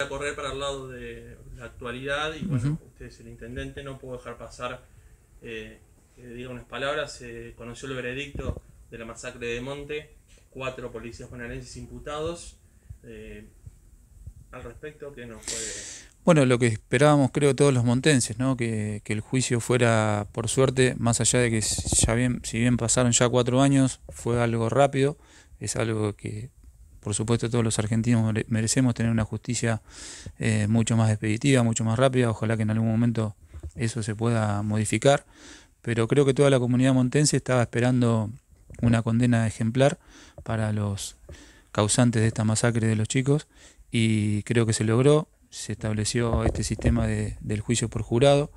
a correr para el lado de la actualidad y bueno, usted es el intendente, no puedo dejar pasar eh, que diga unas palabras. Se conoció el veredicto de la masacre de Monte, cuatro policías bonaerenses imputados. Eh, al respecto, ¿qué nos puede...? Bueno, lo que esperábamos creo todos los montenses, ¿no? que, que el juicio fuera, por suerte, más allá de que ya bien, si bien pasaron ya cuatro años, fue algo rápido, es algo que por supuesto todos los argentinos merecemos tener una justicia eh, mucho más expeditiva, mucho más rápida, ojalá que en algún momento eso se pueda modificar, pero creo que toda la comunidad montense estaba esperando una condena ejemplar para los causantes de esta masacre de los chicos y creo que se logró, se estableció este sistema del juicio por jurado.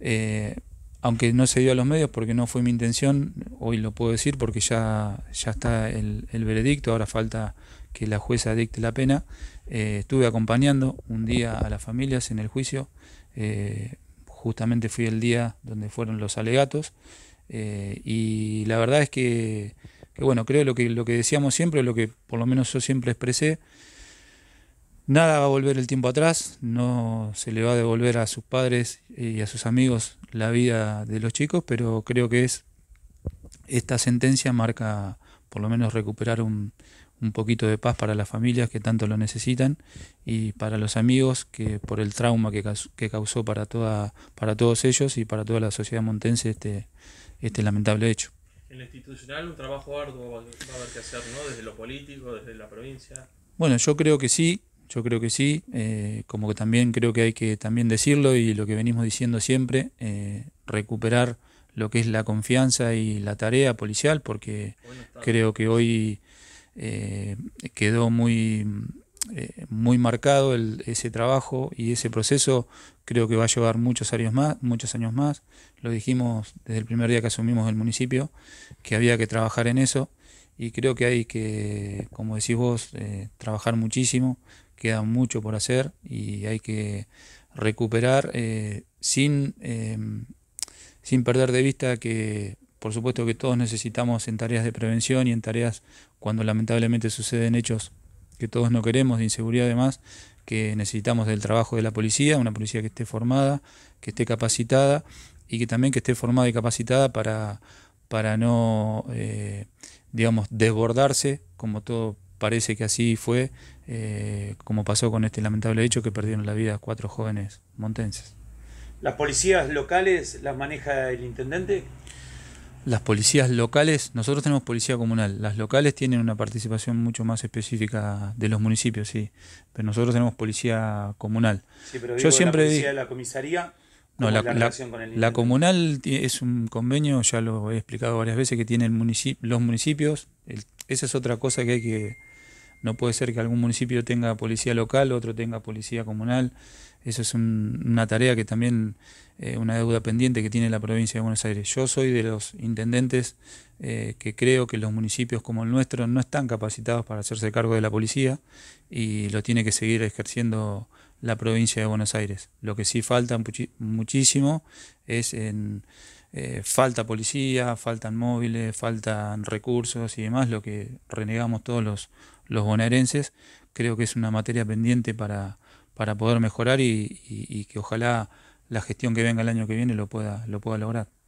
Eh, aunque no se dio a los medios porque no fue mi intención, hoy lo puedo decir porque ya, ya está el, veredicto, ahora falta que la jueza dicte la pena. Eh, estuve acompañando un día a las familias en el juicio, eh, justamente fui el día donde fueron los alegatos eh, y la verdad es que, bueno, creo lo que, lo que decíamos siempre, lo que por lo menos yo siempre expresé, Nada va a volver el tiempo atrás, no se le va a devolver a sus padres y a sus amigos la vida de los chicos, pero creo que es esta sentencia marca por lo menos recuperar un, poquito de paz para las familias que tanto lo necesitan y para los amigos que por el trauma que, causó para, toda, para todos ellos y para toda la sociedad montense este, este lamentable hecho. En institucional un trabajo arduo va a haber que hacer, ¿no? Desde lo político, desde la provincia. Bueno, yo creo que sí, yo creo que sí, eh, como que también creo que hay que también decirlo y lo que venimos diciendo siempre, eh, recuperar lo que es la confianza y la tarea policial, porque creo que hoy eh, quedó muy, eh, muy marcado ese trabajo y ese proceso. Creo que va a llevar muchos años más, muchos años más. Lo dijimos desde el primer día que asumimos el municipio, que había que trabajar en eso. Y creo que hay que, como decís vos, eh, trabajar muchísimo, queda mucho por hacer y hay que recuperar sin sin perder de vista que por supuesto que todos necesitamos en tareas de prevención y en tareas cuando lamentablemente suceden hechos que todos no queremos, de inseguridad además, que necesitamos del trabajo de la policía, una policía que esté formada, que esté capacitada y que también que esté formada y capacitada para, para no, eh, digamos, desbordarse, como todo parece que así fue, eh, como pasó con este lamentable hecho que perdieron la vida cuatro jóvenes montenses. ¿Las policías locales las maneja el intendente? Las policías locales, nosotros tenemos policía comunal, las locales tienen una participación mucho más específica de los municipios, sí, pero nosotros tenemos policía comunal. pero Yo siempre la policía de la comisaría. No, la, comunal es un convenio, ya lo he explicado varias veces, que tienen municipio los municipios. esa es otra cosa que hay que no puede ser que algún municipio tenga policía local, otro tenga policía comunal. Eso es una tarea que también, es eh, una deuda pendiente que tiene la provincia de Buenos Aires. Yo soy de los intendentes eh, que creo que los municipios como el nuestro no están capacitados para hacerse cargo de la policía y lo tiene que seguir ejerciendo la provincia de Buenos Aires. Lo que sí falta muchísimo es en eh, falta policía, faltan móviles, faltan recursos y demás, lo que renegamos todos los, los bonaerenses. Creo que es una materia pendiente para, para poder mejorar y, y que ojalá la gestión que venga el año que viene lo pueda, lo pueda lograr.